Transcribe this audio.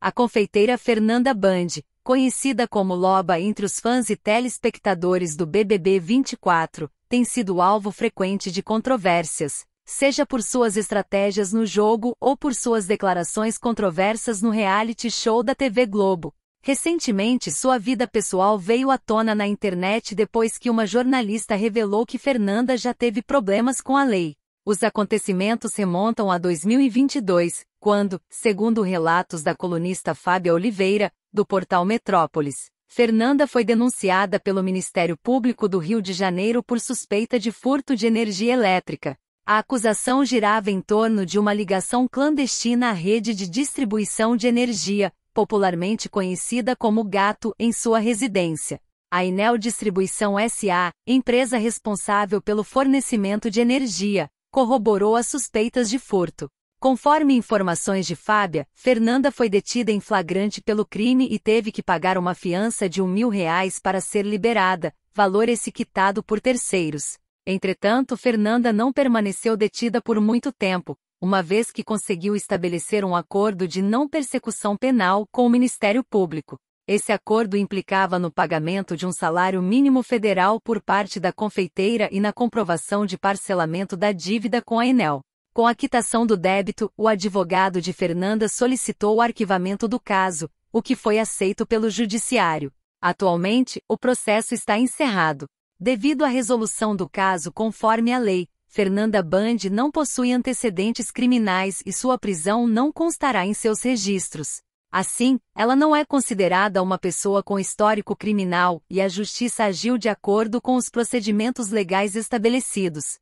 A confeiteira Fernanda Band, conhecida como Loba entre os fãs e telespectadores do BBB 24, tem sido alvo frequente de controvérsias, seja por suas estratégias no jogo ou por suas declarações controversas no reality show da TV Globo. Recentemente, sua vida pessoal veio à tona na internet depois que uma jornalista revelou que Fernanda já teve problemas com a lei. Os acontecimentos remontam a 2022, quando, segundo relatos da colunista Fábia Oliveira, do portal Metrópolis, Fernanda foi denunciada pelo Ministério Público do Rio de Janeiro por suspeita de furto de energia elétrica. A acusação girava em torno de uma ligação clandestina à rede de distribuição de energia, popularmente conhecida como Gato, em sua residência. A Enel Distribuição SA, empresa responsável pelo fornecimento de energia, corroborou as suspeitas de furto. Conforme informações de Fábia, Fernanda foi detida em flagrante pelo crime e teve que pagar uma fiança de um mil reais para ser liberada, valor esse quitado por terceiros. Entretanto, Fernanda não permaneceu detida por muito tempo, uma vez que conseguiu estabelecer um acordo de não persecução penal com o Ministério Público. Esse acordo implicava no pagamento de um salário mínimo federal por parte da confeiteira e na comprovação de parcelamento da dívida com a Enel. Com a quitação do débito, o advogado de Fernanda solicitou o arquivamento do caso, o que foi aceito pelo Judiciário. Atualmente, o processo está encerrado. Devido à resolução do caso conforme a lei, Fernanda Band não possui antecedentes criminais e sua prisão não constará em seus registros. Assim, ela não é considerada uma pessoa com histórico criminal e a Justiça agiu de acordo com os procedimentos legais estabelecidos.